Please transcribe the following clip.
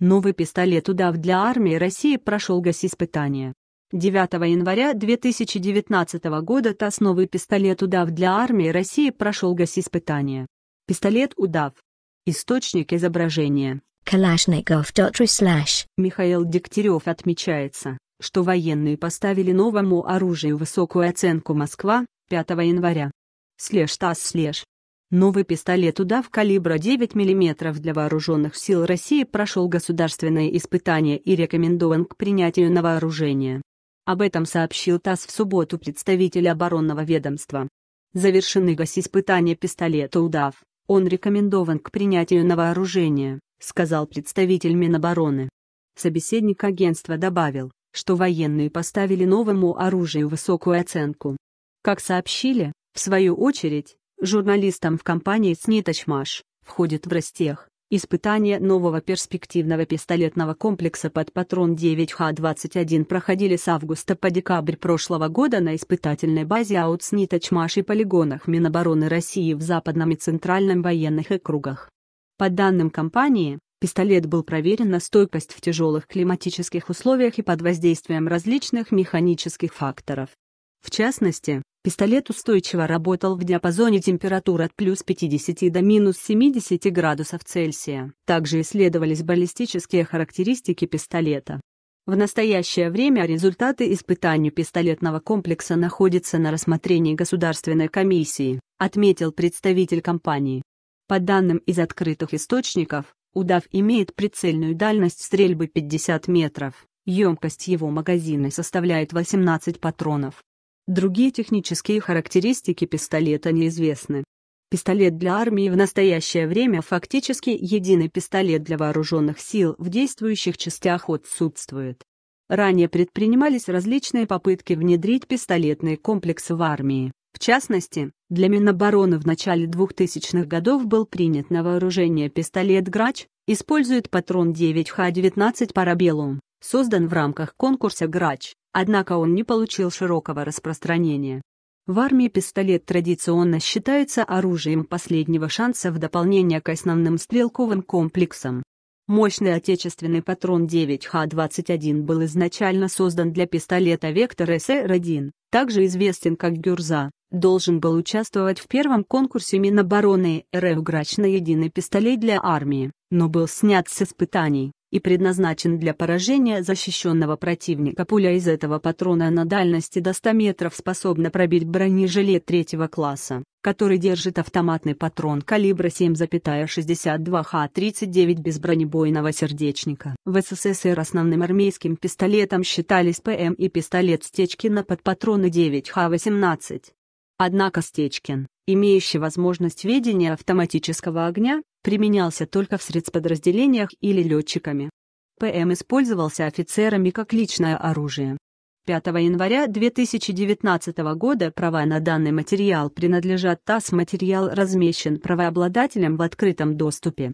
Новый пистолет «Удав» для армии России прошел госиспытание. 9 января 2019 года ТАСС «Новый пистолет «Удав» для армии России прошел госиспытание. Пистолет «Удав». Источник изображения. Kalashnikov.ru Михаил Дегтярев отмечается, что военные поставили новому оружию высокую оценку Москва 5 января. Слеж ТАСС слеж. Новый пистолет-удав калибра 9 мм для вооруженных сил России прошел государственные испытания и рекомендован к принятию на вооружение. Об этом сообщил ТАСС в субботу представитель оборонного ведомства. Завершены госиспытания пистолета «Удав». Он рекомендован к принятию на вооружение, сказал представитель Минобороны. Собеседник агентства добавил, что военные поставили новому оружию высокую оценку. Как сообщили, в свою очередь, Журналистам в компании «Сниточмаш» входит в Ростех Испытания нового перспективного пистолетного комплекса под патрон 9Х-21 проходили с августа по декабрь прошлого года на испытательной базе Аутсниточмаш и полигонах Минобороны России в Западном и Центральном военных округах. По данным компании, пистолет был проверен на стойкость в тяжелых климатических условиях и под воздействием различных механических факторов. В частности, пистолет устойчиво работал в диапазоне температур от плюс 50 до минус 70 градусов Цельсия. Также исследовались баллистические характеристики пистолета. В настоящее время результаты испытаний пистолетного комплекса находятся на рассмотрении Государственной комиссии, отметил представитель компании. По данным из открытых источников, удав имеет прицельную дальность стрельбы 50 метров, емкость его магазина составляет 18 патронов. Другие технические характеристики пистолета неизвестны. Пистолет для армии в настоящее время фактически единый пистолет для вооруженных сил в действующих частях отсутствует. Ранее предпринимались различные попытки внедрить пистолетные комплексы в армии. В частности, для Минобороны в начале 2000-х годов был принят на вооружение пистолет «Грач», использует патрон 9Х19 «Парабеллум», создан в рамках конкурса «Грач», Однако он не получил широкого распространения. В армии пистолет традиционно считается оружием последнего шанса в дополнение к основным стрелковым комплексам. Мощный отечественный патрон 9Х21 был изначально создан для пистолета «Вектор СР-1», также известен как «Гюрза», должен был участвовать в первом конкурсе Минобороны РФ «Грач на единый пистолет для армии», но был снят с испытаний и предназначен для поражения защищенного противника. Пуля из этого патрона на дальности до 100 метров способна пробить бронежилет третьего класса, который держит автоматный патрон калибра 7,62 Х-39 без бронебойного сердечника. В СССР основным армейским пистолетом считались ПМ и пистолет Стечкина под патроны 9 Х-18. Однако Стечкин, имеющий возможность ведения автоматического огня, применялся только в средсподразделениях или летчиками. ПМ использовался офицерами как личное оружие. 5 января 2019 года права на данный материал принадлежат ТАСС. Материал размещен правообладателем в открытом доступе.